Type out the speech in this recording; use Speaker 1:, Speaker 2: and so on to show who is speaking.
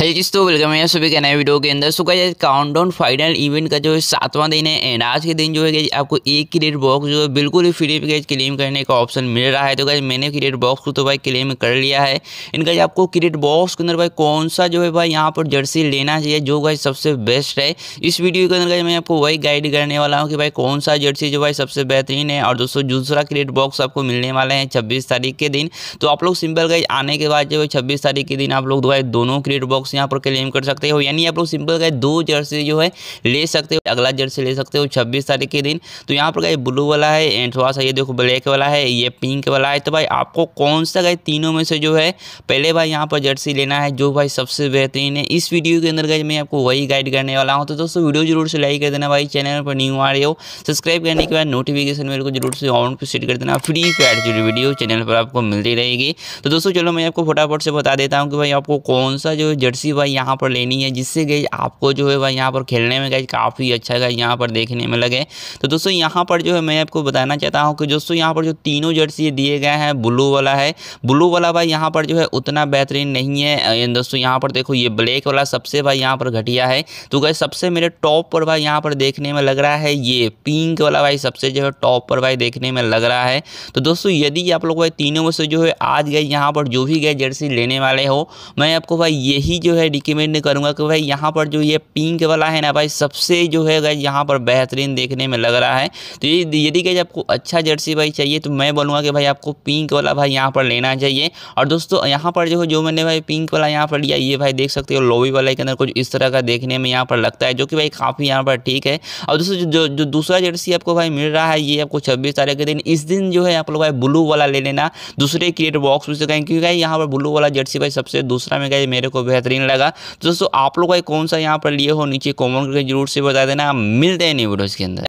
Speaker 1: है तो वेलकम है सभी के नए वीडियो के अंदर so guys countdown final event का जो है सातवां दिन है एंड आज के दिन जो है कि आपको एक क्रिएट बॉक्स जो है बिल्कुल ही फ्री गाइस क्लेम करने का ऑप्शन मिल रहा है तो गाइस मैंने क्रिएट बॉक्स को तो भाई क्लेम कर लिया है इनका गाइस आपको क्रिएट बॉक्स के अंदर भाई कौन सा जो है भाई यहाँ पर जर्सी लेना चाहिए जो गाइस सबसे बेस्ट है इस वीडियो के अंदर मैं आपको वही गाइड करने वाला हूँ कि भाई कौन सा जर्सी जो भाई सबसे बेहतरीन है और दोस्तों दूसरा क्रिएट बॉक्स आपको मिलने वाला है छब्बीस तारीख के दिन तो आप लोग सिंपल गाइज आने के बाद जो है छब्बीस तारीख के दिन आप लोग तो दोनों क्रिएट बॉक्स लोग यहाँ पर क्लेम कर सकते हो यानी आप लोग सिंपल गए दो जर्सी जो है ले सकते हो अगला जर्सी ले सकते हो छब्बीस तारीख के दिन तो यहाँ पर गए ब्लू वाला है एंड थोड़ा सा ये देखो ब्लैक वाला है ये पिंक वाला है तो भाई आपको कौन सा गए तीनों में से जो है पहले भाई यहाँ पर जर्सी लेना है जो भाई सबसे बेहतरीन है इस वीडियो के अंदर गए मैं आपको वही गाइड करने वाला हूँ तो दोस्तों वीडियो जरूर से लाइक कर देना भाई चैनल पर न्यू आ रहे हो सब्सक्राइब करने के बाद नोटिफिकेशन मेरे को जरूर से ऑन पर सेट कर देना फ्री फायर जो वीडियो चैनल पर आपको मिलती रहेगी तो दोस्तों चलो मैं आपको फटाफट से बता देता हूँ कि भाई आपको कौन सा जो जर्सी जर्सी भाई यहाँ पर लेनी है जिससे गई आपको जो है वह यहाँ पर खेलने में गई काफ़ी अच्छा गई यहाँ पर देखने में लगे तो दोस्तों यहाँ पर जो है मैं आपको बताना चाहता हूँ कि दोस्तों यहाँ पर जो तीनों जर्सी दिए गए हैं ब्लू वाला है ब्लू वाला भाई यहाँ पर जो है उतना बेहतरीन नहीं है दोस्तों यहाँ पर देखो ये ब्लैक वाला सबसे भाई यहाँ पर घटिया है तो गए सबसे मेरे टॉप पर भाई यहाँ पर देखने में लग रहा है ये पिंक वाला भाई सबसे जो है टॉप पर भाई देखने में लग रहा है तो दोस्तों यदि आप लोग भाई तीनों में से जो है आज गए यहाँ पर जो भी गए जर्सी लेने वाले हो मैं आपको भाई यही जो है रिकमेंड करूँगा कि भाई यहाँ पर जो ये पिंक वाला है ना भाई सबसे जो है गाइज यहाँ पर बेहतरीन देखने में लग रहा है तो ये यदि गाइज आपको अच्छा जर्सी भाई चाहिए तो मैं बोलूँगा कि भाई आपको पिंक वाला भाई यहाँ पर लेना चाहिए और दोस्तों यहाँ पर जो है जो मैंने भाई पिंक वाला यहाँ पर लिया ये भाई देख सकते हो लोबी वाला के अंदर कुछ इस तरह का देखने में यहाँ पर लगता है जो कि भाई काफ़ी यहाँ पर ठीक है और दोस्तों जो जो दूसरा जर्सी आपको भाई मिल रहा है ये आपको छब्बीस तारीख के दिन इस दिन जो है आप लोग भाई ब्लू वाला ले लेना दूसरे क्रिएट बॉक्स में से कहें क्योंकि यहाँ पर ब्लू वाला जर्सी भाई सबसे दूसरा में गए मेरे को बेहतरीन बेहतरीन लगा दोस्तों आप लोग का कौन सा यहाँ पर लिए हो नीचे कॉमन करके जरूर से बता देना मिलते हैं नहीं वीडियोज़ के अंदर